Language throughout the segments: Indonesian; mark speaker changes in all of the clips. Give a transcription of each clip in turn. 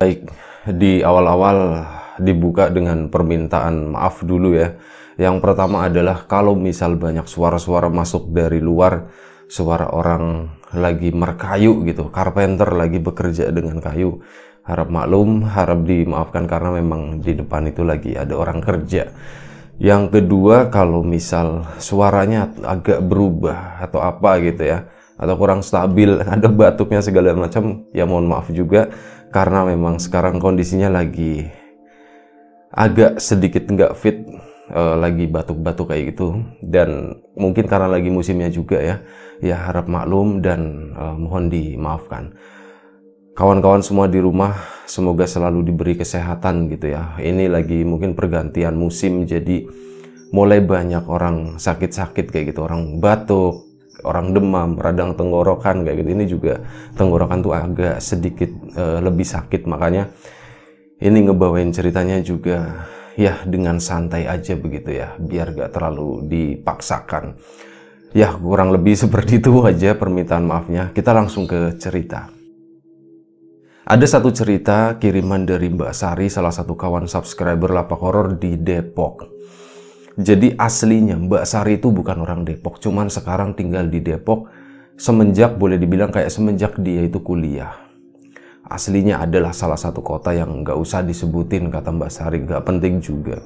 Speaker 1: Baik, di awal-awal dibuka dengan permintaan maaf dulu ya. Yang pertama adalah kalau misal banyak suara-suara masuk dari luar, suara orang lagi merkayu gitu, carpenter lagi bekerja dengan kayu. Harap maklum, harap dimaafkan karena memang di depan itu lagi ada orang kerja. Yang kedua, kalau misal suaranya agak berubah atau apa gitu ya, atau kurang stabil, ada batuknya segala macam, ya mohon maaf juga karena memang sekarang kondisinya lagi agak sedikit nggak fit uh, lagi batuk-batuk kayak gitu dan mungkin karena lagi musimnya juga ya ya harap maklum dan uh, mohon dimaafkan kawan-kawan semua di rumah semoga selalu diberi kesehatan gitu ya ini lagi mungkin pergantian musim jadi mulai banyak orang sakit-sakit kayak gitu orang batuk orang demam, radang tenggorokan kayak gitu. Ini juga tenggorokan tuh agak sedikit e, lebih sakit makanya ini ngebawain ceritanya juga ya dengan santai aja begitu ya, biar gak terlalu dipaksakan. Ya, kurang lebih seperti itu aja permintaan maafnya. Kita langsung ke cerita. Ada satu cerita kiriman dari Mbak Sari, salah satu kawan subscriber lapak horor di Depok. Jadi aslinya Mbak Sari itu bukan orang Depok, cuman sekarang tinggal di Depok semenjak boleh dibilang kayak semenjak dia itu kuliah. Aslinya adalah salah satu kota yang nggak usah disebutin kata Mbak Sari, nggak penting juga.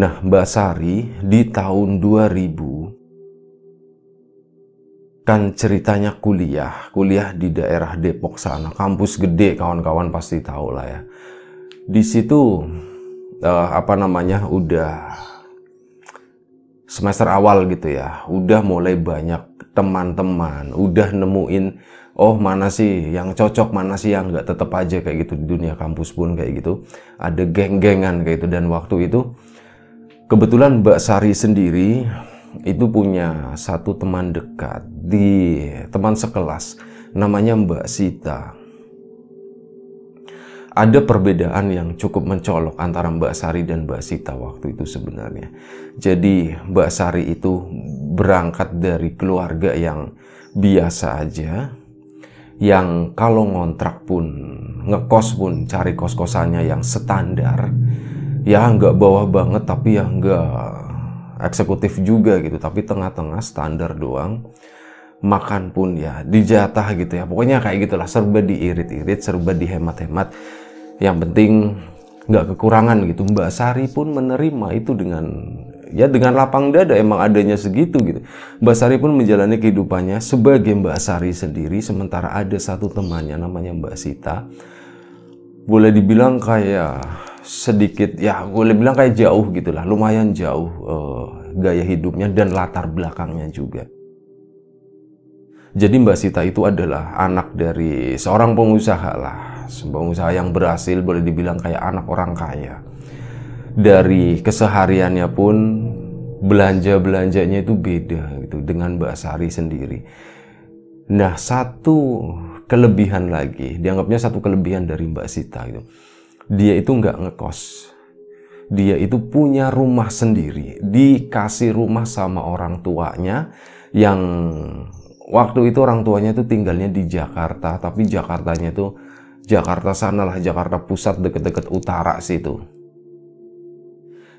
Speaker 1: Nah Mbak Sari di tahun 2000 kan ceritanya kuliah, kuliah di daerah Depok sana, kampus gede kawan-kawan pasti tahu lah ya. Di situ uh, apa namanya udah semester awal gitu ya, udah mulai banyak teman-teman, udah nemuin oh mana sih yang cocok, mana sih yang nggak tetap aja kayak gitu di dunia kampus pun kayak gitu. Ada geng-gengan kayak gitu dan waktu itu kebetulan Mbak Sari sendiri itu punya satu teman dekat di teman sekelas namanya Mbak Sita ada perbedaan yang cukup mencolok antara Mbak Sari dan Mbak Sita waktu itu sebenarnya. Jadi Mbak Sari itu berangkat dari keluarga yang biasa aja, yang kalau ngontrak pun, ngekos pun cari kos-kosannya yang standar. Ya nggak bawah banget tapi ya nggak eksekutif juga gitu, tapi tengah-tengah standar doang makan pun ya dijatah gitu ya pokoknya kayak gitulah serba diirit-irit serba dihemat-hemat yang penting nggak kekurangan gitu Mbak Sari pun menerima itu dengan ya dengan lapang dada emang adanya segitu gitu Mbak Sari pun menjalani kehidupannya sebagai Mbak Sari sendiri sementara ada satu temannya namanya Mbak Sita boleh dibilang kayak sedikit ya boleh bilang kayak jauh gitulah lumayan jauh uh, gaya hidupnya dan latar belakangnya juga jadi Mbak Sita itu adalah anak dari seorang pengusaha lah sebuah usaha yang berhasil boleh dibilang kayak anak orang kaya dari kesehariannya pun belanja belanjanya itu beda gitu dengan Mbak Sari sendiri nah satu kelebihan lagi dianggapnya satu kelebihan dari Mbak Sita gitu dia itu nggak ngekos dia itu punya rumah sendiri, dikasih rumah sama orang tuanya yang waktu itu orang tuanya itu tinggalnya di Jakarta, tapi Jakartanya itu Jakarta sana lah, Jakarta Pusat deket-deket utara situ.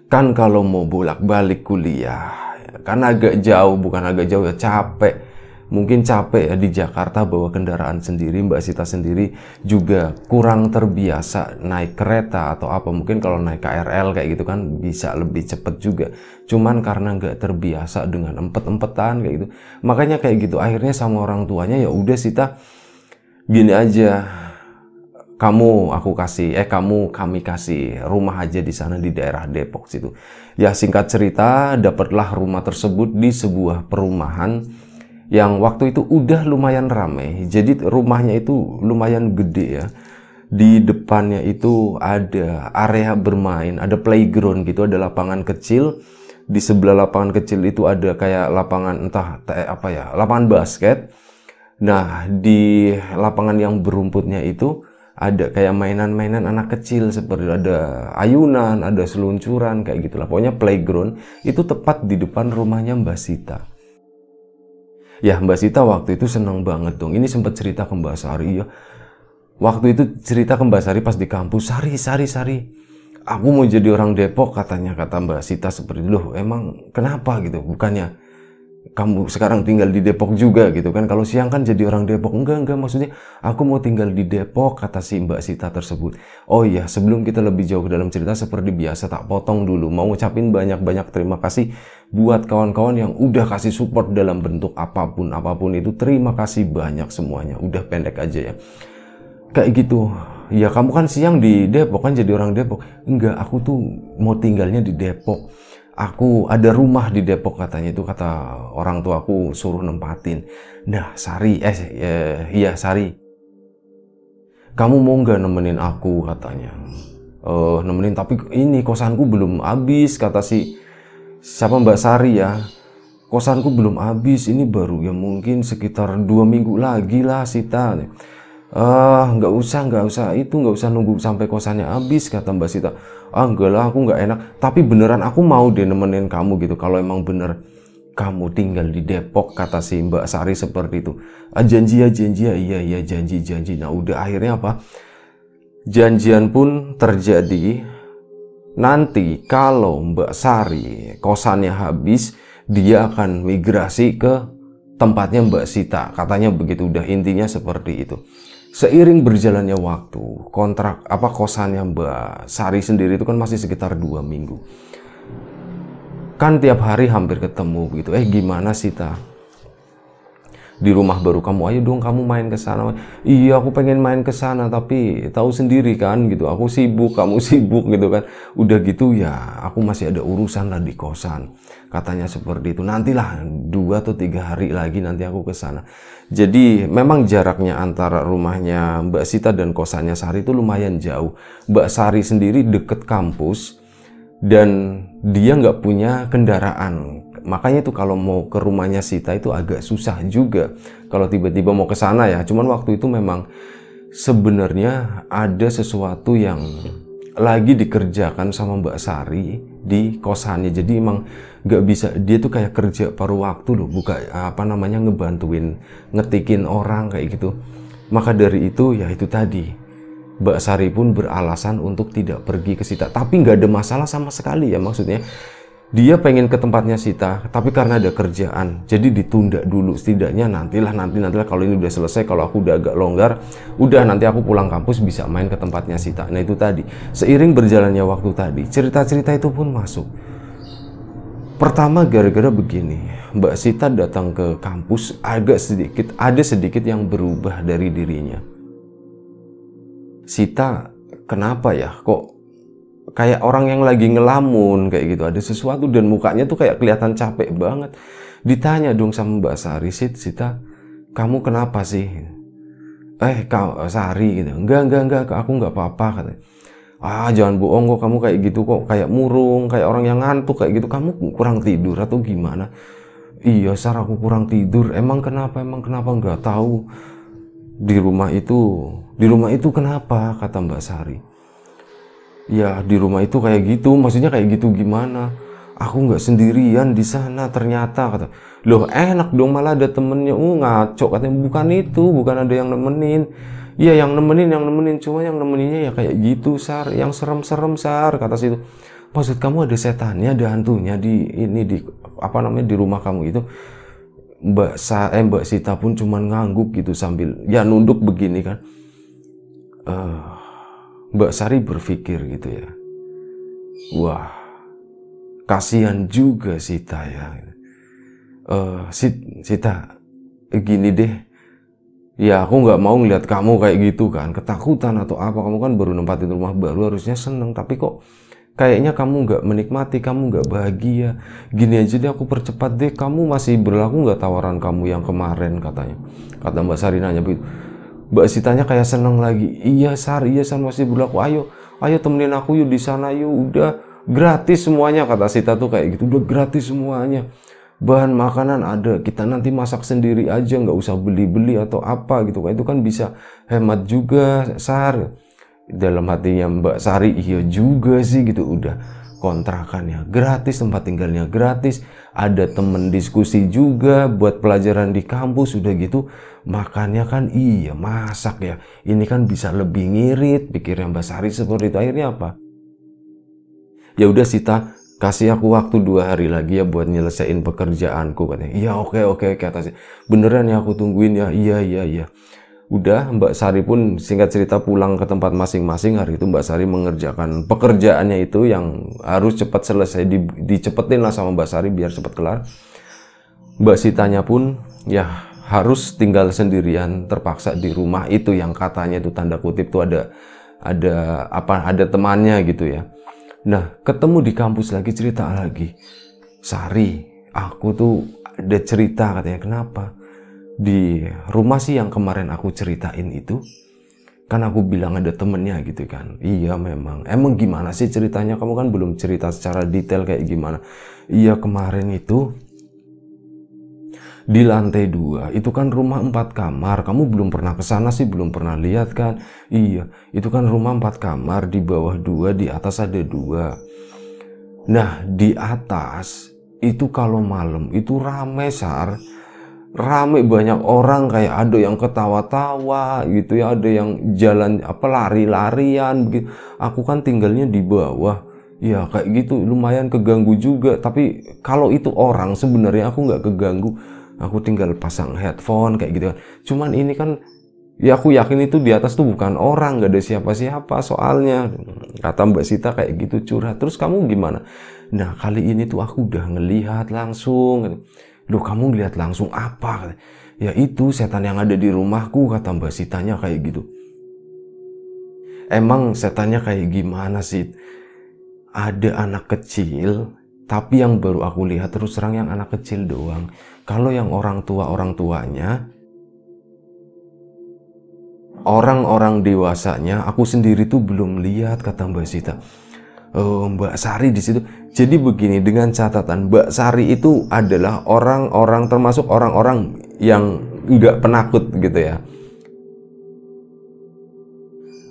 Speaker 1: Kan kalau mau bolak-balik kuliah, ya, kan agak jauh, bukan agak jauh ya capek. Mungkin capek ya di Jakarta bawa kendaraan sendiri, Mbak Sita sendiri juga kurang terbiasa naik kereta atau apa. Mungkin kalau naik KRL kayak gitu kan bisa lebih cepet juga. Cuman karena nggak terbiasa dengan empet-empetan kayak gitu. Makanya kayak gitu, akhirnya sama orang tuanya ya udah Sita gini aja kamu aku kasih, eh kamu kami kasih rumah aja di sana di daerah Depok situ. Ya singkat cerita dapatlah rumah tersebut di sebuah perumahan yang waktu itu udah lumayan ramai. Jadi rumahnya itu lumayan gede ya. Di depannya itu ada area bermain, ada playground gitu, ada lapangan kecil. Di sebelah lapangan kecil itu ada kayak lapangan entah apa ya, lapangan basket. Nah, di lapangan yang berumputnya itu ada kayak mainan-mainan anak kecil seperti ada ayunan, ada seluncuran kayak gitulah. Pokoknya playground itu tepat di depan rumahnya Mbak Sita. Ya Mbak Sita waktu itu seneng banget dong. Ini sempat cerita ke Mbak Sari ya. Waktu itu cerita ke Mbak Sari pas di kampus. Sari, Sari, Sari. Aku mau jadi orang Depok katanya kata Mbak Sita seperti loh Emang kenapa gitu? Bukannya kamu sekarang tinggal di Depok juga gitu kan. Kalau siang kan jadi orang Depok. Enggak, enggak. Maksudnya aku mau tinggal di Depok kata si Mbak Sita tersebut. Oh iya, sebelum kita lebih jauh ke dalam cerita seperti biasa tak potong dulu. Mau ngucapin banyak-banyak terima kasih buat kawan-kawan yang udah kasih support dalam bentuk apapun. Apapun itu terima kasih banyak semuanya. Udah pendek aja ya. Kayak gitu. Ya kamu kan siang di Depok kan jadi orang Depok. Enggak, aku tuh mau tinggalnya di Depok aku ada rumah di Depok katanya itu kata orang tua aku suruh nempatin. Nah, Sari eh, eh iya Sari. Kamu mau nggak nemenin aku katanya. Eh nemenin tapi ini kosanku belum habis kata si siapa Mbak Sari ya. Kosanku belum habis, ini baru ya mungkin sekitar dua minggu lagi lah Sita ah nggak usah nggak usah itu nggak usah nunggu sampai kosannya habis kata Mbak Sita ah enggak lah aku nggak enak tapi beneran aku mau deh nemenin kamu gitu kalau emang bener kamu tinggal di Depok kata si Mbak Sari seperti itu ah janji ya janji ya iya iya janji janji nah udah akhirnya apa janjian pun terjadi nanti kalau Mbak Sari kosannya habis dia akan migrasi ke tempatnya Mbak Sita katanya begitu udah intinya seperti itu seiring berjalannya waktu, kontrak apa kosannya Mbak Sari sendiri itu kan masih sekitar dua minggu. Kan tiap hari hampir ketemu gitu. Eh gimana sih ta? di rumah baru kamu ayo dong kamu main ke sana iya aku pengen main ke sana tapi tahu sendiri kan gitu aku sibuk kamu sibuk gitu kan udah gitu ya aku masih ada urusan lah di kosan katanya seperti itu nantilah dua atau tiga hari lagi nanti aku ke sana jadi memang jaraknya antara rumahnya Mbak Sita dan kosannya Sari itu lumayan jauh Mbak Sari sendiri deket kampus dan dia nggak punya kendaraan makanya itu kalau mau ke rumahnya Sita itu agak susah juga kalau tiba-tiba mau ke sana ya cuman waktu itu memang sebenarnya ada sesuatu yang lagi dikerjakan sama Mbak Sari di kosannya jadi emang nggak bisa dia tuh kayak kerja paruh waktu loh buka apa namanya ngebantuin ngetikin orang kayak gitu maka dari itu ya itu tadi Mbak Sari pun beralasan untuk tidak pergi ke Sita tapi nggak ada masalah sama sekali ya maksudnya dia pengen ke tempatnya Sita, tapi karena ada kerjaan, jadi ditunda dulu. Setidaknya nantilah, nanti nantilah kalau ini udah selesai, kalau aku udah agak longgar, udah nanti aku pulang kampus bisa main ke tempatnya Sita. Nah itu tadi, seiring berjalannya waktu tadi, cerita-cerita itu pun masuk. Pertama gara-gara begini, Mbak Sita datang ke kampus agak sedikit, ada sedikit yang berubah dari dirinya. Sita, kenapa ya kok kayak orang yang lagi ngelamun kayak gitu ada sesuatu dan mukanya tuh kayak kelihatan capek banget ditanya dong sama Mbak Sari Sit Sita kamu kenapa sih eh kau eh, Sari gitu enggak enggak enggak aku enggak apa-apa katanya ah jangan bohong kok kamu kayak gitu kok kayak murung kayak orang yang ngantuk kayak gitu kamu kurang tidur atau gimana iya Sar aku kurang tidur emang kenapa emang kenapa enggak tahu di rumah itu di rumah itu kenapa kata Mbak Sari ya di rumah itu kayak gitu maksudnya kayak gitu gimana aku nggak sendirian di sana ternyata kata loh enak dong malah ada temennya uh ngaco katanya bukan itu bukan ada yang nemenin iya yang nemenin yang nemenin cuma yang nemeninnya ya kayak gitu sar yang serem-serem sar kata situ maksud kamu ada setannya ada hantunya di ini di apa namanya di rumah kamu itu Mbak Sa eh Mbak Sita pun cuman ngangguk gitu sambil ya nunduk begini kan uh, Mbak Sari berpikir gitu ya. Wah, kasihan juga Sita ya. Uh, Sita, gini deh. Ya aku nggak mau ngeliat kamu kayak gitu kan, ketakutan atau apa. Kamu kan baru nempatin rumah baru, harusnya seneng. Tapi kok kayaknya kamu nggak menikmati, kamu nggak bahagia. Gini aja deh aku percepat deh, kamu masih berlaku nggak tawaran kamu yang kemarin katanya. Kata Mbak Sari nanya begitu Mbak Sitanya kayak seneng lagi. Iya Sar, iya Sar masih berlaku. Ayo, ayo temenin aku yuk di sana yuk. Udah gratis semuanya kata Sita tuh kayak gitu. Udah gratis semuanya. Bahan makanan ada, kita nanti masak sendiri aja, nggak usah beli-beli atau apa gitu. Itu kan bisa hemat juga, Sar. Dalam hatinya Mbak Sari, iya juga sih gitu. Udah kontrakannya gratis, tempat tinggalnya gratis, ada temen diskusi juga buat pelajaran di kampus sudah gitu makannya kan iya masak ya ini kan bisa lebih ngirit pikirnya Mbak Sari seperti itu akhirnya apa ya udah Sita kasih aku waktu dua hari lagi ya buat nyelesain pekerjaanku katanya iya oke okay, oke okay, kata sih beneran ya aku tungguin ya iya iya iya Udah Mbak Sari pun singkat cerita pulang ke tempat masing-masing. Hari itu Mbak Sari mengerjakan pekerjaannya itu yang harus cepat selesai. Di, dicepetin lah sama Mbak Sari biar cepat kelar. Mbak Sitanya pun ya harus tinggal sendirian terpaksa di rumah itu yang katanya itu tanda kutip tuh ada ada apa ada temannya gitu ya. Nah, ketemu di kampus lagi cerita lagi. Sari, aku tuh ada cerita katanya kenapa? di rumah sih yang kemarin aku ceritain itu kan aku bilang ada temennya gitu kan iya memang emang gimana sih ceritanya kamu kan belum cerita secara detail kayak gimana iya kemarin itu di lantai dua itu kan rumah empat kamar kamu belum pernah kesana sih belum pernah lihat kan iya itu kan rumah empat kamar di bawah dua di atas ada dua nah di atas itu kalau malam itu rame sar rame banyak orang kayak ada yang ketawa-tawa gitu ya ada yang jalan apa lari-larian begitu aku kan tinggalnya di bawah ya kayak gitu lumayan keganggu juga tapi kalau itu orang sebenarnya aku nggak keganggu aku tinggal pasang headphone kayak gitu kan cuman ini kan ya aku yakin itu di atas tuh bukan orang nggak ada siapa-siapa soalnya kata Mbak Sita kayak gitu curhat terus kamu gimana nah kali ini tuh aku udah ngelihat langsung gitu loh kamu lihat langsung apa? Ya itu setan yang ada di rumahku kata Mbak Sitanya kayak gitu. Emang setannya kayak gimana sih? Ada anak kecil, tapi yang baru aku lihat terus terang yang anak kecil doang. Kalau yang orang tua orang tuanya, orang-orang dewasanya aku sendiri tuh belum lihat kata Mbak Sita uh, Mbak Sari di situ. Jadi begini, dengan catatan Mbak Sari itu adalah orang-orang termasuk orang-orang yang nggak penakut gitu ya.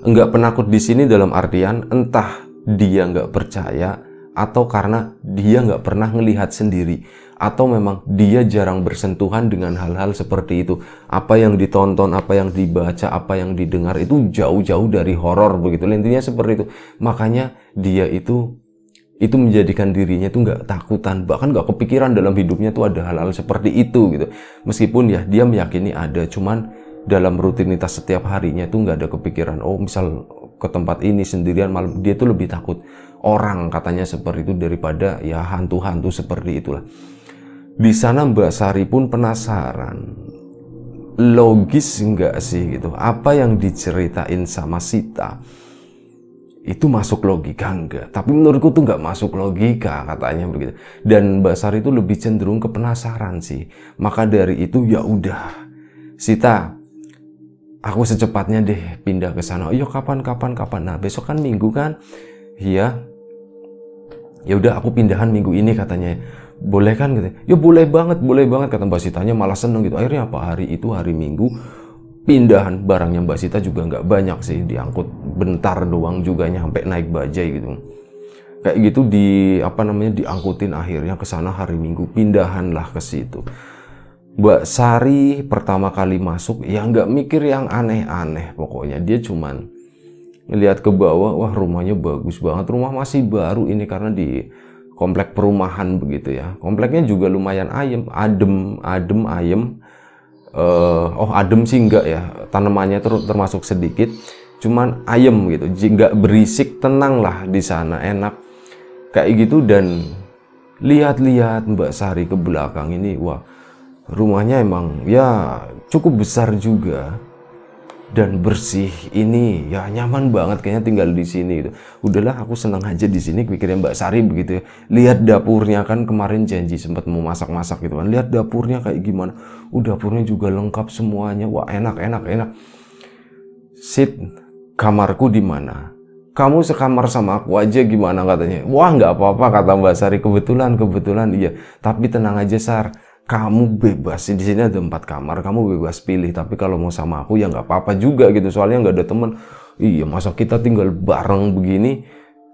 Speaker 1: Nggak penakut di sini dalam artian entah dia nggak percaya atau karena dia nggak pernah melihat sendiri atau memang dia jarang bersentuhan dengan hal-hal seperti itu. Apa yang ditonton, apa yang dibaca, apa yang didengar itu jauh-jauh dari horor begitu. Intinya seperti itu. Makanya dia itu itu menjadikan dirinya tuh nggak takutan bahkan nggak kepikiran dalam hidupnya tuh ada hal-hal seperti itu gitu meskipun ya dia meyakini ada cuman dalam rutinitas setiap harinya tuh nggak ada kepikiran oh misal ke tempat ini sendirian malam dia tuh lebih takut orang katanya seperti itu daripada ya hantu-hantu seperti itulah di sana Mbak Sari pun penasaran. Logis enggak sih gitu? Apa yang diceritain sama Sita? Itu masuk logika enggak? Tapi menurutku tuh enggak masuk logika katanya begitu. Dan Mbak Sari itu lebih cenderung ke penasaran sih. Maka dari itu ya udah. Sita, aku secepatnya deh pindah ke sana. Iya kapan kapan kapan. Nah besok kan minggu kan, iya. Ya udah aku pindahan minggu ini katanya boleh kan gitu ya boleh banget boleh banget kata Mbak Sitanya malah seneng gitu akhirnya apa hari itu hari Minggu pindahan barangnya Mbak Sita juga nggak banyak sih diangkut bentar doang juga nyampe naik bajai gitu kayak gitu di apa namanya diangkutin akhirnya ke sana hari Minggu pindahan lah ke situ Mbak Sari pertama kali masuk ya nggak mikir yang aneh-aneh pokoknya dia cuman ngelihat ke bawah wah rumahnya bagus banget rumah masih baru ini karena di komplek perumahan begitu ya. Kompleknya juga lumayan ayem, adem, adem, ayem. Uh, oh adem sih enggak ya, tanamannya ter termasuk sedikit, cuman ayem gitu, nggak berisik, tenang lah di sana, enak kayak gitu dan lihat-lihat Mbak Sari ke belakang ini, wah rumahnya emang ya cukup besar juga dan bersih ini ya nyaman banget kayaknya tinggal di sini gitu. Udahlah aku senang aja di sini pikirnya Mbak Sari begitu ya. Lihat dapurnya kan kemarin janji sempat mau masak-masak gitu kan. Lihat dapurnya kayak gimana. Udah dapurnya juga lengkap semuanya. Wah, enak enak enak. Sit kamarku di mana? Kamu sekamar sama aku aja gimana katanya. Wah, nggak apa-apa kata Mbak Sari kebetulan kebetulan iya. Tapi tenang aja Sar, kamu bebas di sini ada empat kamar kamu bebas pilih tapi kalau mau sama aku ya nggak apa-apa juga gitu soalnya nggak ada temen iya masa kita tinggal bareng begini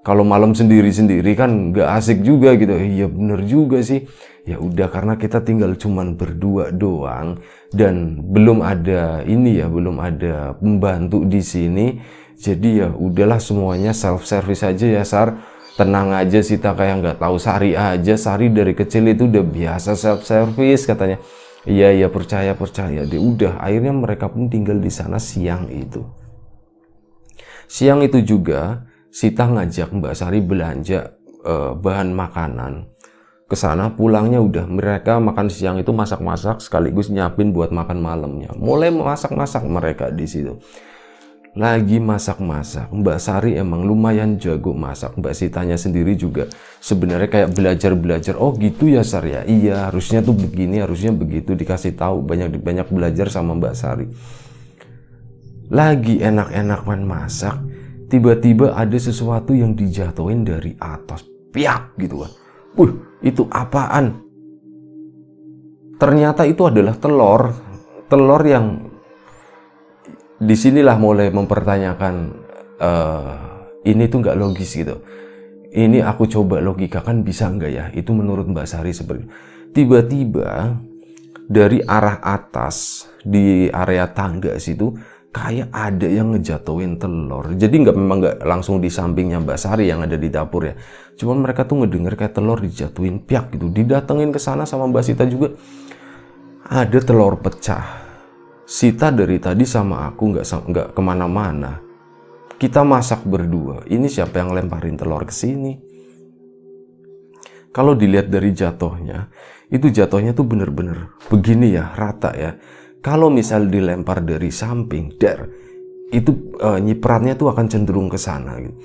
Speaker 1: kalau malam sendiri-sendiri kan nggak asik juga gitu iya bener juga sih ya udah karena kita tinggal cuman berdua doang dan belum ada ini ya belum ada pembantu di sini jadi ya udahlah semuanya self service aja ya sar tenang aja Sita kayak nggak tahu Sari aja Sari dari kecil itu udah biasa self service katanya iya iya percaya percaya dia udah akhirnya mereka pun tinggal di sana siang itu siang itu juga Sita ngajak Mbak Sari belanja eh, bahan makanan ke sana pulangnya udah mereka makan siang itu masak-masak sekaligus nyiapin buat makan malamnya mulai masak-masak mereka di situ lagi masak-masak. Mbak Sari emang lumayan jago masak. Mbak Sitanya sendiri juga sebenarnya kayak belajar-belajar. Oh gitu ya Sari ya. Iya harusnya tuh begini, harusnya begitu dikasih tahu banyak banyak belajar sama Mbak Sari. Lagi enak-enak main masak, tiba-tiba ada sesuatu yang dijatuhin dari atas. Piak gitu kan. Wih, itu apaan? Ternyata itu adalah telur. Telur yang disinilah mulai mempertanyakan uh, ini tuh nggak logis gitu ini aku coba logika kan bisa nggak ya itu menurut Mbak Sari seperti tiba-tiba dari arah atas di area tangga situ kayak ada yang ngejatuhin telur jadi nggak memang nggak langsung di sampingnya Mbak Sari yang ada di dapur ya cuman mereka tuh ngedenger kayak telur dijatuhin piak gitu didatengin ke sana sama Mbak Sita juga ada telur pecah Sita dari tadi sama aku nggak nggak kemana-mana. Kita masak berdua. Ini siapa yang lemparin telur ke sini? Kalau dilihat dari jatohnya, itu jatohnya tuh bener-bener begini ya, rata ya. Kalau misal dilempar dari samping, der, itu uh, nyipratnya tuh akan cenderung ke sana. Gitu.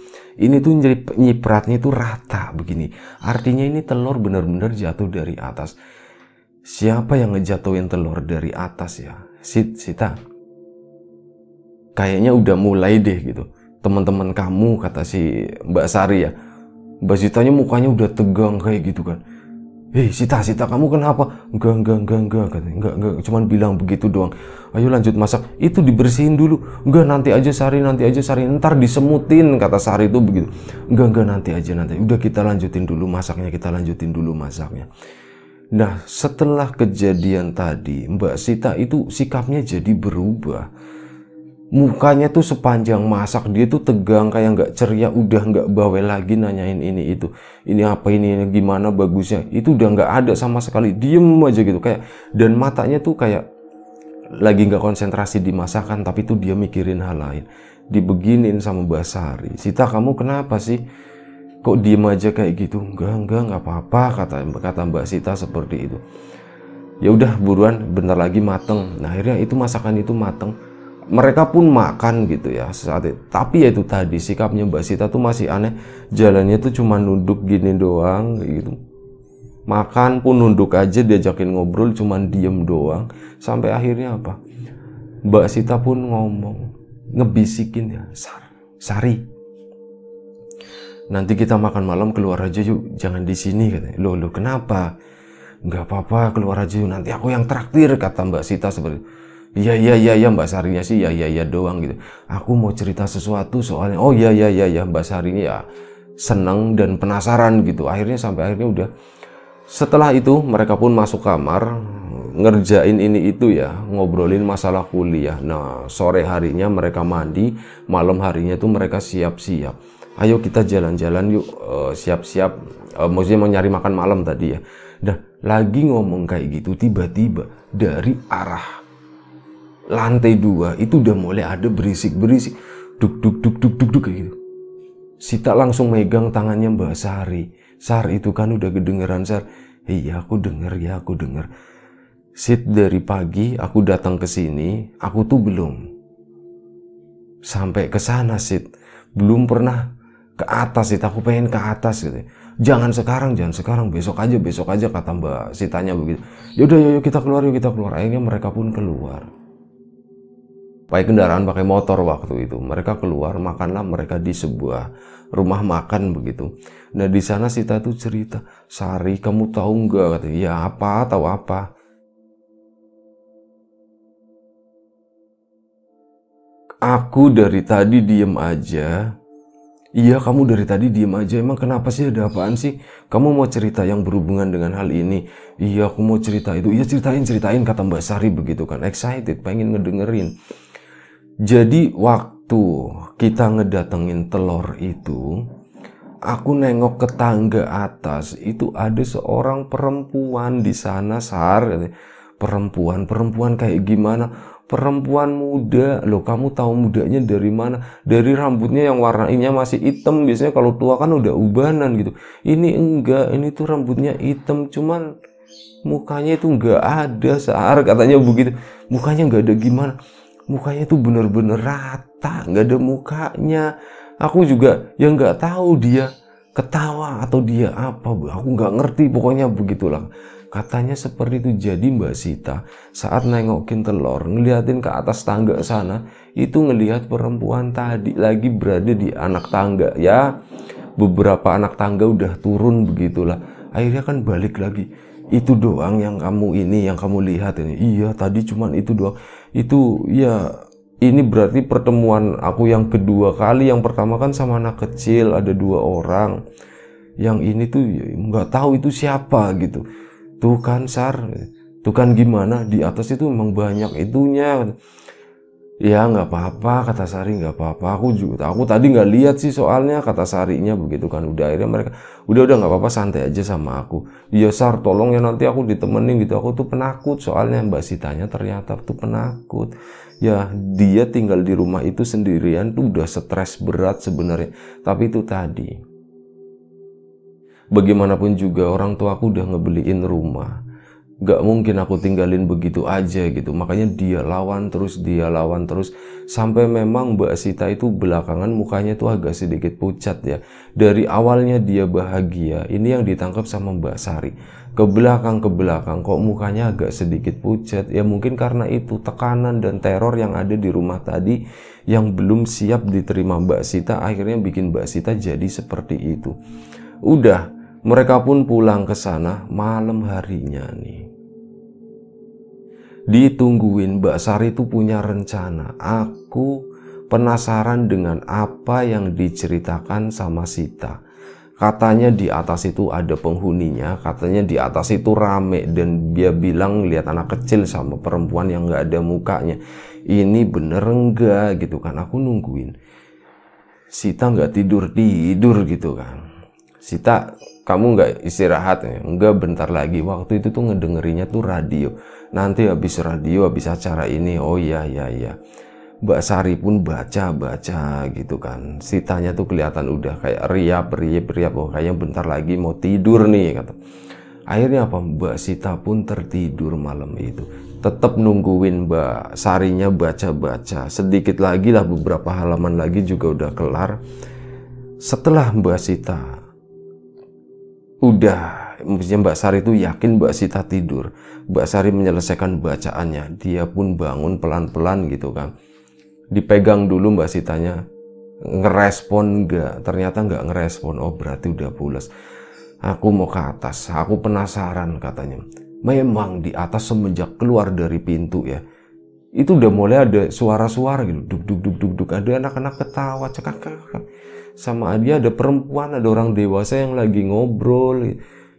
Speaker 1: Ini tuh nyip, nyipratnya itu rata begini. Artinya ini telur bener-bener jatuh dari atas siapa yang ngejatuhin telur dari atas ya Sita kayaknya udah mulai deh gitu teman-teman kamu kata si Mbak Sari ya Mbak Sitanya mukanya udah tegang kayak gitu kan Hei eh, Sita, Sita kamu kenapa? Enggak, enggak, enggak, enggak, katanya. Enggak, enggak, cuman bilang begitu doang. Ayo lanjut masak. Itu dibersihin dulu. Enggak, nanti aja Sari, nanti aja Sari. Ntar disemutin, kata Sari itu begitu. Enggak, enggak, nanti aja, nanti. Udah kita lanjutin dulu masaknya, kita lanjutin dulu masaknya. Nah, setelah kejadian tadi, Mbak Sita itu sikapnya jadi berubah. Mukanya tuh sepanjang masak dia tuh tegang kayak nggak ceria, udah nggak bawel lagi nanyain ini itu, ini apa ini, ini gimana bagusnya, itu udah nggak ada sama sekali, diem aja gitu kayak dan matanya tuh kayak lagi nggak konsentrasi di masakan tapi tuh dia mikirin hal lain. Dibeginin sama Basari, Sita kamu kenapa sih? kok diem aja kayak gitu enggak enggak enggak apa-apa kata kata Mbak Sita seperti itu ya udah buruan bentar lagi mateng nah akhirnya itu masakan itu mateng mereka pun makan gitu ya saat itu. tapi ya itu tadi sikapnya Mbak Sita tuh masih aneh jalannya tuh cuma nunduk gini doang gitu makan pun nunduk aja diajakin ngobrol cuman diem doang sampai akhirnya apa Mbak Sita pun ngomong ngebisikin ya Sar, Sari nanti kita makan malam keluar aja yuk jangan di sini katanya lo lo kenapa nggak apa-apa keluar aja yuk nanti aku yang traktir kata Mbak Sita seperti iya iya iya, iya ya, Mbak Sarinya sih iya iya ya doang gitu aku mau cerita sesuatu soalnya oh iya iya iya, iya ya Mbak Sarinya ya seneng dan penasaran gitu akhirnya sampai akhirnya udah setelah itu mereka pun masuk kamar ngerjain ini itu ya ngobrolin masalah kuliah nah sore harinya mereka mandi malam harinya tuh mereka siap-siap ayo kita jalan-jalan yuk eh, siap-siap uh, uh, maksudnya mau nyari makan malam tadi ya dah lagi ngomong kayak gitu tiba-tiba dari arah lantai dua itu udah mulai ada berisik-berisik duk duk duk duk duk duk kayak gitu Sita langsung megang tangannya Mbak Sari Sar itu kan udah kedengeran Sar iya aku denger ya aku denger Sit dari pagi aku datang ke sini aku tuh belum sampai ke sana Sit belum pernah ke atas Sita aku pengen ke atas gitu jangan sekarang jangan sekarang besok aja besok aja kata Mbak Sitanya begitu yaudah ya, yuk kita keluar yuk kita keluar akhirnya mereka pun keluar pakai kendaraan pakai motor waktu itu mereka keluar makanlah mereka di sebuah rumah makan begitu nah di sana Sita tuh cerita Sari kamu tahu nggak kata ya apa tahu apa aku dari tadi diem aja Iya kamu dari tadi diem aja emang kenapa sih ada apaan sih? Kamu mau cerita yang berhubungan dengan hal ini? Iya aku mau cerita itu. Iya ceritain ceritain kata Mbak Sari begitu kan excited pengen ngedengerin. Jadi waktu kita ngedatengin telur itu aku nengok ke tangga atas itu ada seorang perempuan di sana Sar perempuan perempuan kayak gimana perempuan muda loh kamu tahu mudanya dari mana dari rambutnya yang warna ini masih hitam biasanya kalau tua kan udah ubanan gitu ini enggak ini tuh rambutnya hitam cuman mukanya itu enggak ada sehar katanya begitu mukanya enggak ada gimana mukanya itu bener-bener rata enggak ada mukanya aku juga yang enggak tahu dia ketawa atau dia apa aku enggak ngerti pokoknya begitulah Katanya seperti itu jadi Mbak Sita saat nengokin telur, ngeliatin ke atas tangga sana, itu ngelihat perempuan tadi lagi berada di anak tangga ya. Beberapa anak tangga udah turun begitulah. Akhirnya kan balik lagi. Itu doang yang kamu ini yang kamu lihat ini. Iya, tadi cuman itu doang. Itu ya ini berarti pertemuan aku yang kedua kali. Yang pertama kan sama anak kecil ada dua orang. Yang ini tuh ya, nggak ya, tahu itu siapa gitu tuh kan sar tuh kan gimana di atas itu memang banyak itunya ya nggak apa-apa kata Sari nggak apa-apa aku juga aku tadi nggak lihat sih soalnya kata Sarinya begitu kan udah akhirnya mereka udah udah nggak apa-apa santai aja sama aku iya Sar tolong ya nanti aku ditemenin gitu aku tuh penakut soalnya Mbak Sitanya ternyata tuh penakut ya dia tinggal di rumah itu sendirian tuh udah stres berat sebenarnya tapi itu tadi bagaimanapun juga orang tua aku udah ngebeliin rumah gak mungkin aku tinggalin begitu aja gitu makanya dia lawan terus dia lawan terus sampai memang Mbak Sita itu belakangan mukanya tuh agak sedikit pucat ya dari awalnya dia bahagia ini yang ditangkap sama Mbak Sari ke belakang ke belakang kok mukanya agak sedikit pucat ya mungkin karena itu tekanan dan teror yang ada di rumah tadi yang belum siap diterima Mbak Sita akhirnya bikin Mbak Sita jadi seperti itu udah mereka pun pulang ke sana malam harinya nih. Ditungguin Mbak Sari itu punya rencana. Aku penasaran dengan apa yang diceritakan sama Sita. Katanya di atas itu ada penghuninya, katanya di atas itu rame dan dia bilang lihat anak kecil sama perempuan yang nggak ada mukanya. Ini bener enggak gitu kan? Aku nungguin. Sita nggak tidur tidur gitu kan? Sita kamu nggak istirahat ya? Nggak bentar lagi. Waktu itu tuh ngedengerinnya tuh radio. Nanti habis radio, habis acara ini, oh iya, iya, iya. Mbak Sari pun baca-baca gitu kan. Sitanya tuh kelihatan udah kayak riap, riap, riap. Oh kayaknya bentar lagi mau tidur nih kata. Akhirnya apa? Mbak Sita pun tertidur malam itu. Tetap nungguin Mbak Sarinya baca-baca. Sedikit lagi lah beberapa halaman lagi juga udah kelar. Setelah Mbak Sita Udah, maksudnya Mbak Sari itu yakin Mbak Sita tidur. Mbak Sari menyelesaikan bacaannya. Dia pun bangun pelan-pelan gitu kan. Dipegang dulu Mbak Sitanya. Ngerespon nggak? Ternyata nggak ngerespon. Oh berarti udah pulas. Aku mau ke atas. Aku penasaran katanya. Memang di atas semenjak keluar dari pintu ya itu udah mulai ada suara-suara gitu duk duk duk duk duk ada anak-anak ketawa cekak cekak sama dia ada perempuan ada orang dewasa yang lagi ngobrol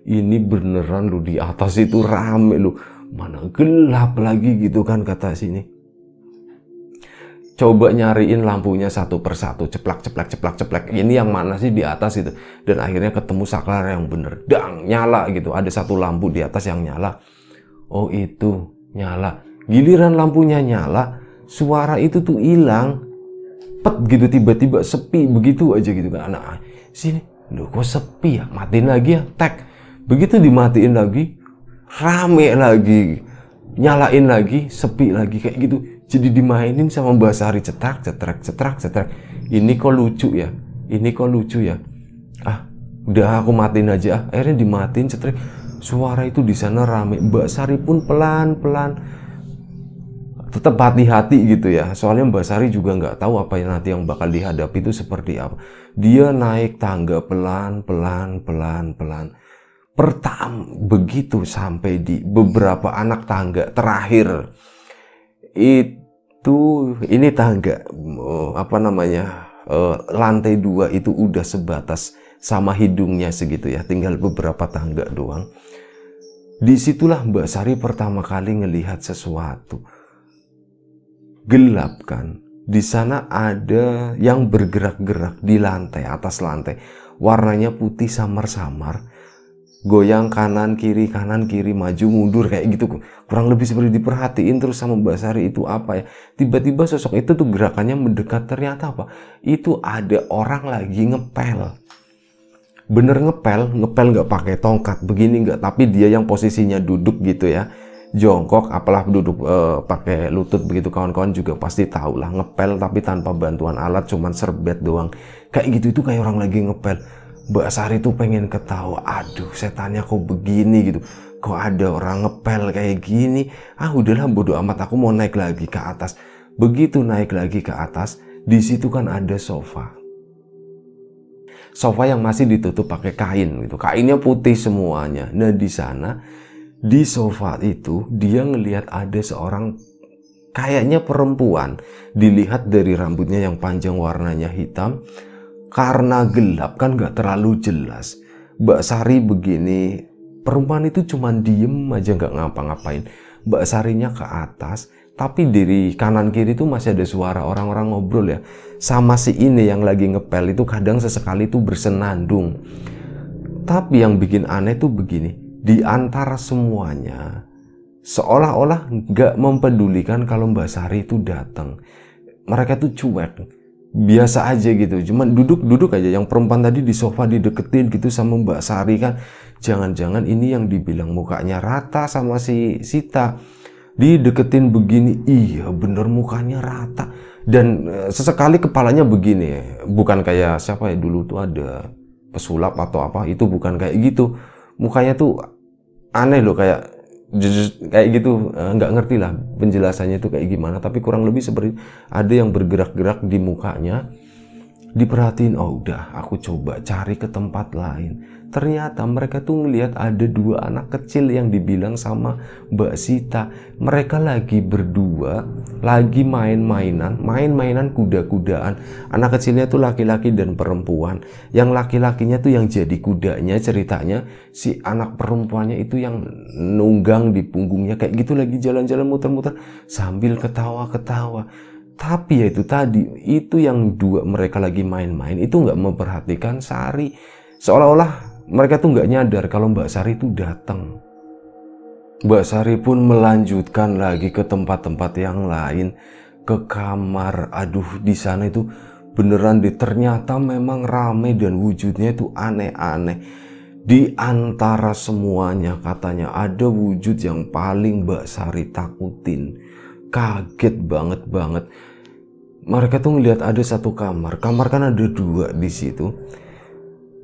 Speaker 1: ini beneran lu di atas itu rame lu mana gelap lagi gitu kan kata sini coba nyariin lampunya satu persatu ceplak ceplak ceplak ceplak ini yang mana sih di atas itu dan akhirnya ketemu saklar yang bener dang nyala gitu ada satu lampu di atas yang nyala oh itu nyala giliran lampunya nyala suara itu tuh hilang cepet gitu tiba-tiba sepi begitu aja gitu kan anak sini lu kok sepi ya matiin lagi ya tag begitu dimatiin lagi rame lagi nyalain lagi sepi lagi kayak gitu jadi dimainin sama bahasa hari cetak cetrek cetrek cetrek ini kok lucu ya ini kok lucu ya ah udah aku matiin aja ah. akhirnya dimatiin cetrek suara itu di sana rame Mbak Sari pun pelan pelan tetap hati-hati gitu ya. Soalnya Mbak Sari juga nggak tahu apa yang nanti yang bakal dihadapi itu seperti apa. Dia naik tangga pelan, pelan, pelan, pelan. Pertama begitu sampai di beberapa anak tangga terakhir itu ini tangga oh, apa namanya eh, lantai dua itu udah sebatas sama hidungnya segitu ya tinggal beberapa tangga doang disitulah Mbak Sari pertama kali ngelihat sesuatu gelap kan. Di sana ada yang bergerak-gerak di lantai, atas lantai. Warnanya putih samar-samar. Goyang kanan kiri kanan kiri maju mundur kayak gitu kurang lebih seperti diperhatiin terus sama Mbak Sari itu apa ya tiba-tiba sosok itu tuh gerakannya mendekat ternyata apa itu ada orang lagi ngepel bener ngepel ngepel nggak pakai tongkat begini nggak tapi dia yang posisinya duduk gitu ya jongkok apalah duduk e, pakai lutut begitu kawan-kawan juga pasti tahu lah ngepel tapi tanpa bantuan alat cuman serbet doang kayak gitu itu kayak orang lagi ngepel Mbak Sari tuh pengen ketawa aduh setannya kok begini gitu kok ada orang ngepel kayak gini ah udahlah bodo amat aku mau naik lagi ke atas begitu naik lagi ke atas di situ kan ada sofa sofa yang masih ditutup pakai kain gitu kainnya putih semuanya nah di sana di sofa itu dia ngelihat ada seorang kayaknya perempuan dilihat dari rambutnya yang panjang warnanya hitam karena gelap kan gak terlalu jelas Mbak Sari begini perempuan itu cuma diem aja gak ngapa-ngapain Mbak Sarinya ke atas tapi dari kanan kiri itu masih ada suara orang-orang ngobrol ya sama si ini yang lagi ngepel itu kadang sesekali itu bersenandung tapi yang bikin aneh tuh begini di antara semuanya seolah-olah nggak mempedulikan kalau Mbak Sari itu datang. Mereka tuh cuek, biasa aja gitu. Cuman duduk-duduk aja. Yang perempuan tadi di sofa dideketin gitu sama Mbak Sari kan. Jangan-jangan ini yang dibilang mukanya rata sama si Sita. Dideketin begini, iya bener mukanya rata. Dan eh, sesekali kepalanya begini. Bukan kayak siapa ya dulu tuh ada pesulap atau apa. Itu bukan kayak gitu. Mukanya tuh aneh loh kayak kayak gitu eh, nggak ngerti lah penjelasannya itu kayak gimana tapi kurang lebih seperti ada yang bergerak-gerak di mukanya diperhatiin oh udah aku coba cari ke tempat lain ternyata mereka tuh ngelihat ada dua anak kecil yang dibilang sama Mbak Sita mereka lagi berdua lagi main-mainan main-mainan kuda-kudaan anak kecilnya tuh laki-laki dan perempuan yang laki-lakinya tuh yang jadi kudanya ceritanya si anak perempuannya itu yang nunggang di punggungnya kayak gitu lagi jalan-jalan muter-muter sambil ketawa-ketawa tapi ya itu tadi itu yang dua mereka lagi main-main itu nggak memperhatikan Sari seolah-olah mereka tuh nggak nyadar kalau Mbak Sari itu datang. Mbak Sari pun melanjutkan lagi ke tempat-tempat yang lain, ke kamar. Aduh, di sana itu beneran deh ternyata memang rame dan wujudnya itu aneh-aneh. Di antara semuanya katanya ada wujud yang paling Mbak Sari takutin. Kaget banget-banget. Mereka tuh ngeliat ada satu kamar. Kamar kan ada dua di situ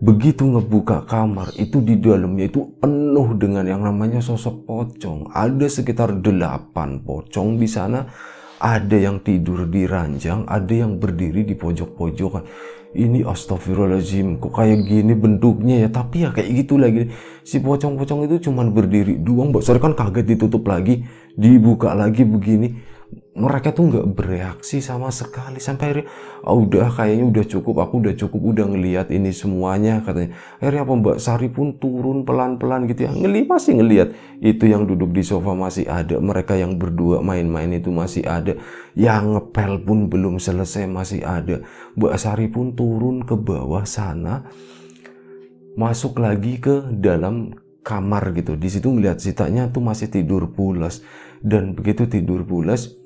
Speaker 1: begitu ngebuka kamar itu di dalamnya itu penuh dengan yang namanya sosok pocong ada sekitar delapan pocong di sana ada yang tidur di ranjang ada yang berdiri di pojok-pojokan ini astagfirullahaladzim kok kayak gini bentuknya ya tapi ya kayak gitu lagi si pocong-pocong itu cuman berdiri doang Mbak Sari kan kaget ditutup lagi dibuka lagi begini mereka tuh nggak bereaksi sama sekali sampai akhirnya oh, udah kayaknya udah cukup aku udah cukup udah ngelihat ini semuanya katanya akhirnya apa Mbak Sari pun turun pelan-pelan gitu ya ngeli masih ngelihat itu yang duduk di sofa masih ada mereka yang berdua main-main itu masih ada yang ngepel pun belum selesai masih ada Mbak Sari pun turun ke bawah sana masuk lagi ke dalam kamar gitu di situ ngelihat sitanya tuh masih tidur pulas dan begitu tidur pulas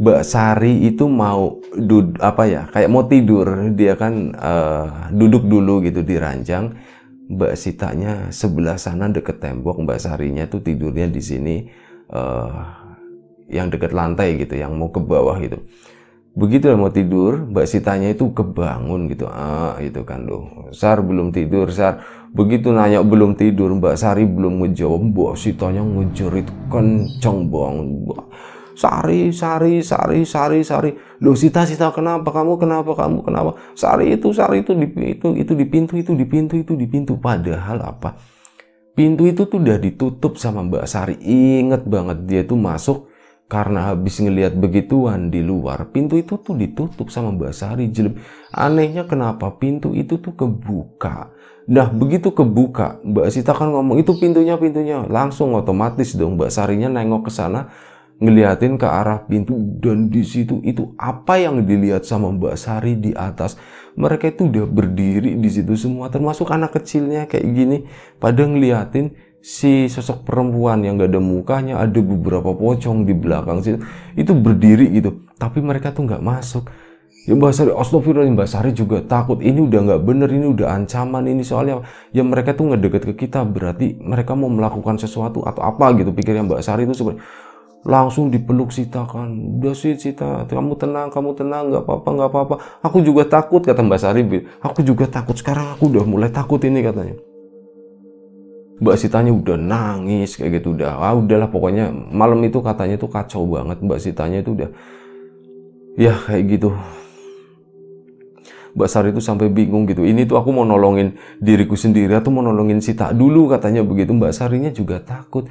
Speaker 1: Mbak Sari itu mau dud apa ya kayak mau tidur dia kan uh, duduk dulu gitu di ranjang Mbak Sitanya sebelah sana deket tembok Mbak Sarinya tuh tidurnya di sini uh, yang deket lantai gitu yang mau ke bawah gitu begitu mau tidur Mbak Sitanya itu kebangun gitu ah gitu kan loh Sar belum tidur Sar begitu nanya belum tidur Mbak Sari belum ngejawab Mbak Sitanya itu kenceng banget Sari, Sari, Sari, Sari, Sari. Lo Sita, Sita, kenapa kamu? Kenapa kamu? Kenapa? Sari itu, Sari itu di itu itu di pintu, itu di pintu, itu di pintu. Padahal apa? Pintu itu tuh udah ditutup sama Mbak Sari. inget banget dia tuh masuk karena habis ngelihat begituan di luar. Pintu itu tuh ditutup sama Mbak Sari. Jelek. Anehnya kenapa pintu itu tuh kebuka. Nah begitu kebuka Mbak Sita kan ngomong itu pintunya pintunya langsung otomatis dong Mbak Sarinya nengok ke sana ngeliatin ke arah pintu dan di situ itu apa yang dilihat sama Mbak Sari di atas mereka itu udah berdiri di situ semua termasuk anak kecilnya kayak gini pada ngeliatin si sosok perempuan yang gak ada mukanya ada beberapa pocong di belakang situ itu berdiri gitu tapi mereka tuh nggak masuk Ya Mbak Sari, astagfirullahaladzim, Mbak Sari juga takut. Ini udah nggak bener, ini udah ancaman, ini soalnya ya mereka tuh nggak deket ke kita. Berarti mereka mau melakukan sesuatu atau apa gitu. Pikirnya Mbak Sari itu seperti langsung dipeluk Sita kan udah sih Sita kamu tenang kamu tenang nggak apa-apa nggak apa-apa aku juga takut kata Mbak Sari aku juga takut sekarang aku udah mulai takut ini katanya Mbak Sitanya udah nangis kayak gitu udah ah udahlah pokoknya malam itu katanya tuh kacau banget Mbak Sitanya itu udah ya kayak gitu Mbak Sari itu sampai bingung gitu ini tuh aku mau nolongin diriku sendiri atau mau nolongin Sita dulu katanya begitu Mbak Sarinya juga takut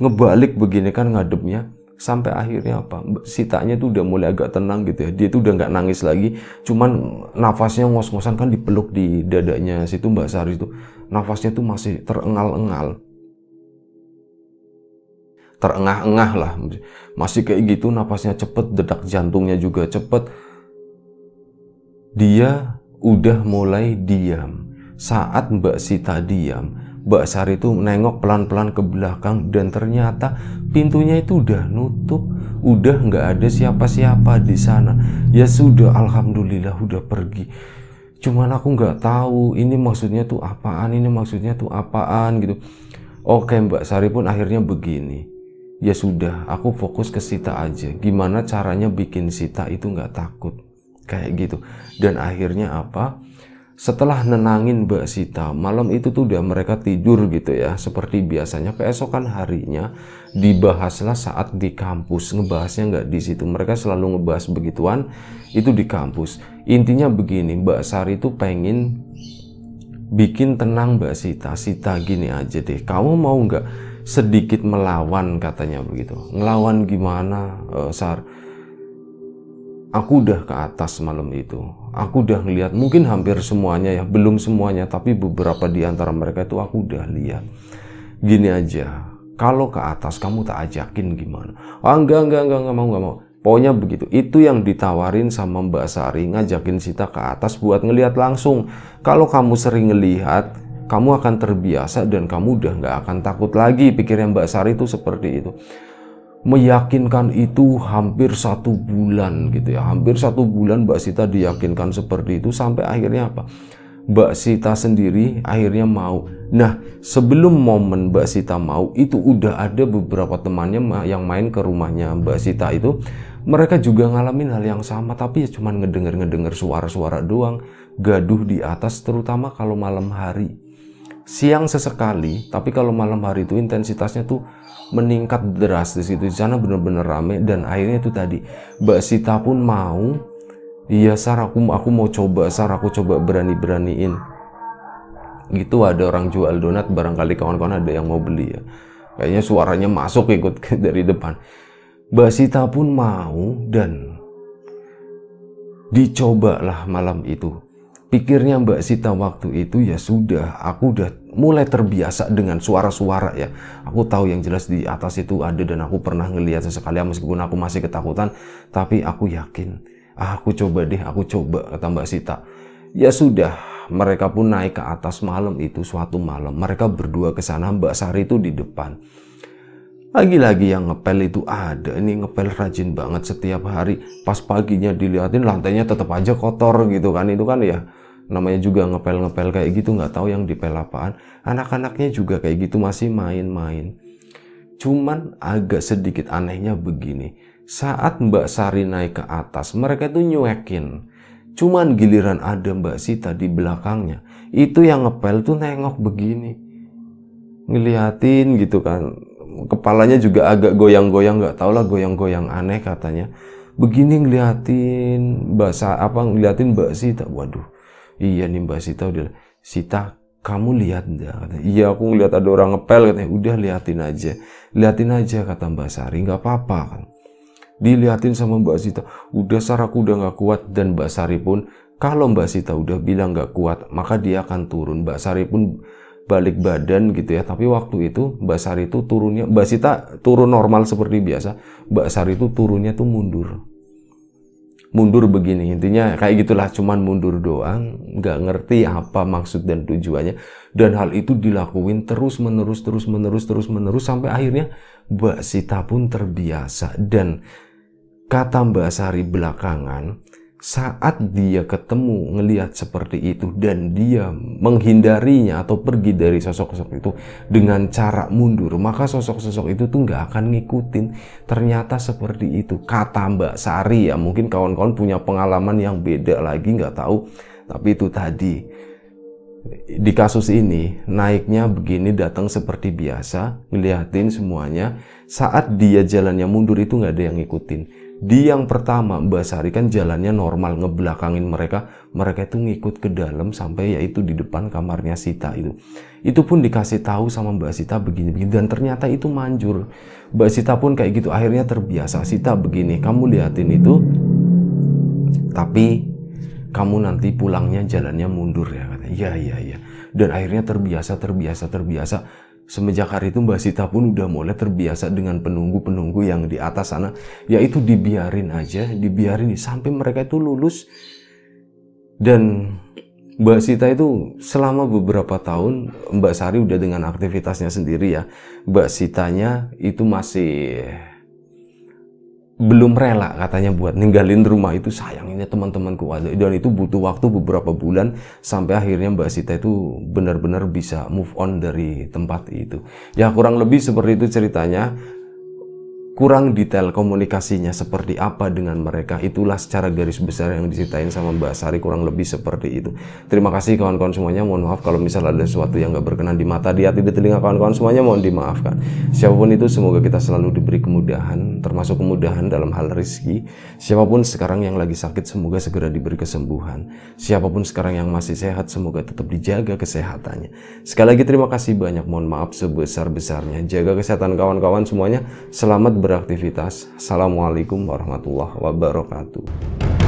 Speaker 1: ngebalik begini kan ngadepnya sampai akhirnya apa sitanya tuh udah mulai agak tenang gitu ya dia tuh udah nggak nangis lagi cuman nafasnya ngos-ngosan kan dipeluk di dadanya situ Mbak Sari itu nafasnya tuh masih terengal-engal terengah-engah lah masih kayak gitu nafasnya cepet detak jantungnya juga cepet dia udah mulai diam saat Mbak Sita diam Mbak Sari itu nengok pelan-pelan ke belakang dan ternyata pintunya itu udah nutup, udah nggak ada siapa-siapa di sana. Ya sudah, alhamdulillah udah pergi. Cuman aku nggak tahu ini maksudnya tuh apaan, ini maksudnya tuh apaan gitu. Oke Mbak Sari pun akhirnya begini. Ya sudah, aku fokus ke Sita aja. Gimana caranya bikin Sita itu nggak takut kayak gitu. Dan akhirnya apa? setelah nenangin Mbak Sita, malam itu tuh udah mereka tidur gitu ya. Seperti biasanya keesokan harinya dibahaslah saat di kampus. Ngebahasnya nggak di situ. Mereka selalu ngebahas begituan itu di kampus. Intinya begini, Mbak Sari itu pengen bikin tenang Mbak Sita. Sita gini aja deh, kamu mau nggak sedikit melawan katanya begitu. Ngelawan gimana, uh, Sar? Aku udah ke atas malam itu aku udah ngelihat mungkin hampir semuanya ya belum semuanya tapi beberapa di antara mereka itu aku udah lihat gini aja kalau ke atas kamu tak ajakin gimana oh, enggak enggak enggak enggak mau enggak mau pokoknya begitu itu yang ditawarin sama Mbak Sari ngajakin Sita ke atas buat ngelihat langsung kalau kamu sering ngelihat kamu akan terbiasa dan kamu udah nggak akan takut lagi pikirnya Mbak Sari itu seperti itu meyakinkan itu hampir satu bulan gitu ya hampir satu bulan Mbak Sita diyakinkan seperti itu sampai akhirnya apa Mbak Sita sendiri akhirnya mau nah sebelum momen Mbak Sita mau itu udah ada beberapa temannya yang main ke rumahnya Mbak Sita itu mereka juga ngalamin hal yang sama tapi ya cuman ngedenger-ngedenger suara-suara doang gaduh di atas terutama kalau malam hari siang sesekali, tapi kalau malam hari itu intensitasnya tuh meningkat drastis itu di sana bener-bener rame dan akhirnya itu tadi Mbak Sita pun mau iya Sar aku aku mau coba Sar aku coba berani-beraniin gitu ada orang jual donat barangkali kawan-kawan ada yang mau beli ya kayaknya suaranya masuk ikut dari depan Mbak Sita pun mau dan dicobalah malam itu pikirnya Mbak Sita waktu itu ya sudah aku udah mulai terbiasa dengan suara-suara ya aku tahu yang jelas di atas itu ada dan aku pernah ngelihat sesekali meskipun aku masih ketakutan tapi aku yakin ah, aku coba deh aku coba kata Mbak Sita ya sudah mereka pun naik ke atas malam itu suatu malam mereka berdua ke sana Mbak Sari itu di depan lagi-lagi yang ngepel itu ada ini ngepel rajin banget setiap hari pas paginya dilihatin lantainya tetap aja kotor gitu kan itu kan ya namanya juga ngepel-ngepel kayak gitu nggak tahu yang dipel apaan anak-anaknya juga kayak gitu masih main-main cuman agak sedikit anehnya begini saat Mbak Sari naik ke atas mereka tuh nyuekin cuman giliran ada Mbak Sita di belakangnya itu yang ngepel tuh nengok begini ngeliatin gitu kan kepalanya juga agak goyang-goyang nggak tau lah goyang-goyang aneh katanya begini ngeliatin Mbak Sa apa ngeliatin Mbak Sita waduh iya nih Mbak Sita udah Sita kamu lihat enggak? iya aku ngeliat ada orang ngepel katanya. Udah liatin aja. Liatin aja kata Mbak Sari, nggak apa-apa kan. Diliatin sama Mbak Sita. Udah Sar aku udah nggak kuat dan Mbak Sari pun kalau Mbak Sita udah bilang nggak kuat, maka dia akan turun. Mbak Sari pun balik badan gitu ya. Tapi waktu itu Mbak Sari itu turunnya, Mbak Sita turun normal seperti biasa. Mbak Sari itu turunnya tuh mundur mundur begini intinya kayak gitulah cuman mundur doang nggak ngerti apa maksud dan tujuannya dan hal itu dilakuin terus menerus terus menerus terus menerus sampai akhirnya Mbak Sita pun terbiasa dan kata Mbak Sari belakangan saat dia ketemu ngelihat seperti itu dan dia menghindarinya atau pergi dari sosok-sosok itu dengan cara mundur maka sosok-sosok itu tuh nggak akan ngikutin ternyata seperti itu kata Mbak Sari ya mungkin kawan-kawan punya pengalaman yang beda lagi nggak tahu tapi itu tadi di kasus ini naiknya begini datang seperti biasa ngeliatin semuanya saat dia jalannya mundur itu nggak ada yang ngikutin di yang pertama Mbak Sari kan jalannya normal ngebelakangin mereka mereka itu ngikut ke dalam sampai yaitu di depan kamarnya Sita itu itu pun dikasih tahu sama Mbak Sita begini-begini dan ternyata itu manjur Mbak Sita pun kayak gitu akhirnya terbiasa Sita begini kamu liatin itu tapi kamu nanti pulangnya jalannya mundur ya iya iya iya dan akhirnya terbiasa terbiasa terbiasa Semenjak hari itu Mbak Sita pun udah mulai terbiasa dengan penunggu-penunggu yang di atas sana. Yaitu dibiarin aja, dibiarin sampai mereka itu lulus. Dan Mbak Sita itu selama beberapa tahun Mbak Sari udah dengan aktivitasnya sendiri ya. Mbak Sitanya itu masih belum rela katanya buat ninggalin rumah itu sayang ini teman-temanku dan itu butuh waktu beberapa bulan sampai akhirnya Mbak Sita itu benar-benar bisa move on dari tempat itu ya kurang lebih seperti itu ceritanya kurang detail komunikasinya seperti apa dengan mereka itulah secara garis besar yang diceritain sama Mbak Sari kurang lebih seperti itu terima kasih kawan-kawan semuanya mohon maaf kalau misal ada sesuatu yang gak berkenan di mata di hati di telinga kawan-kawan semuanya mohon dimaafkan siapapun itu semoga kita selalu diberi kemudahan termasuk kemudahan dalam hal rezeki siapapun sekarang yang lagi sakit semoga segera diberi kesembuhan siapapun sekarang yang masih sehat semoga tetap dijaga kesehatannya sekali lagi terima kasih banyak mohon maaf sebesar-besarnya jaga kesehatan kawan-kawan semuanya selamat beraktivitas. Assalamualaikum warahmatullahi wabarakatuh.